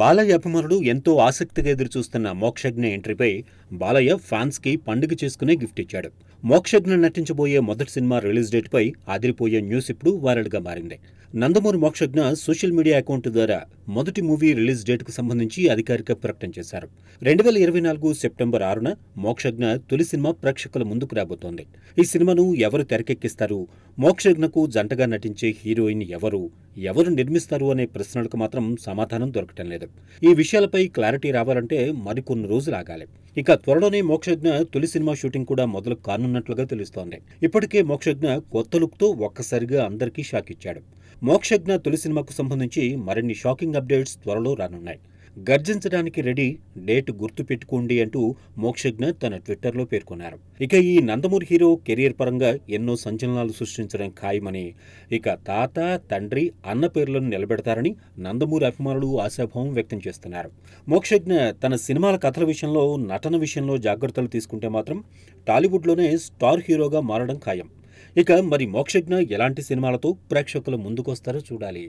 బాలయ్య అభిమానులు ఎంతో ఆసక్తిగా ఎదురుచూస్తున్న మోక్షజ్ఞ ఎంట్రీపై బాలయ్య ఫ్యాన్స్కి పండుగ చేసుకునే గిఫ్ట్ ఇచ్చాడు మోక్షజ్ఞ నటించబోయే మొదటి సినిమా రిలీజ్ డేట్పై ఆదిరిపోయే న్యూస్ ఇప్పుడు వైరల్గా మారింది Nandamuri Mokshagna social media account ద్వారా మొదటి మూవీ రిలీజ్ డేట్కు సంబంధించి అధికారిక ప్రకటన చేశారు రెండు వేల ఇరవై నాలుగు సెప్టెంబర్ ఆరున మోక్షజ్ఞ తొలి సినిమా ప్రేక్షకుల ముందుకు రాబోతోంది ఈ సినిమాను ఎవరు తెరకెక్కిస్తారు మోక్షజ్ఞకు జంటగా నటించే హీరోయిన్ ఎవరు ఎవరు నిర్మిస్తారు అనే ప్రశ్నలకు మాత్రం సమాధానం దొరకటం లేదు ఈ విషయాలపై క్లారిటీ రావాలంటే మరికొన్ని రోజులు ఆగాలి ఇక త్వరలోనే మోక్షజ్ఞ తొలి సినిమా షూటింగ్ కూడా మొదలు కానున్నట్లుగా తెలుస్తోంది ఇప్పటికే మోక్షజ్ఞ కొత్త లుక్తో ఒక్కసారిగా అందరికీ షాక్ ఇచ్చాడు మోక్షజ్ఞ తొలి సినిమాకు సంబంధించి మరిన్ని షాకింగ్ అప్డేట్స్ త్వరలో రానున్నాయి గర్జించడానికి రెడీ డేట్ గుర్తుపెట్టుకోండి అంటూ మోక్షజ్ఞ తన ట్విట్టర్లో పేర్కొన్నారు ఇక ఈ నందమూరి హీరో కెరీర్ పరంగా ఎన్నో సంచలనాలు సృష్టించడం ఖాయమని ఇక తాత తండ్రి అన్న పేర్లను నిలబెడతారని నందమూరి అభిమానులు ఆశాభావం వ్యక్తం చేస్తున్నారు మోక్షజ్ఞ తన సినిమాల కథల విషయంలో నటన విషయంలో జాగ్రత్తలు తీసుకుంటే మాత్రం టాలీవుడ్లోనే స్టార్ హీరోగా మారడం ఖాయం ఇక మరి మోక్షజ్ఞ ఎలాంటి సినిమాలతో ప్రేక్షకుల ముందుకొస్తారో చూడాలి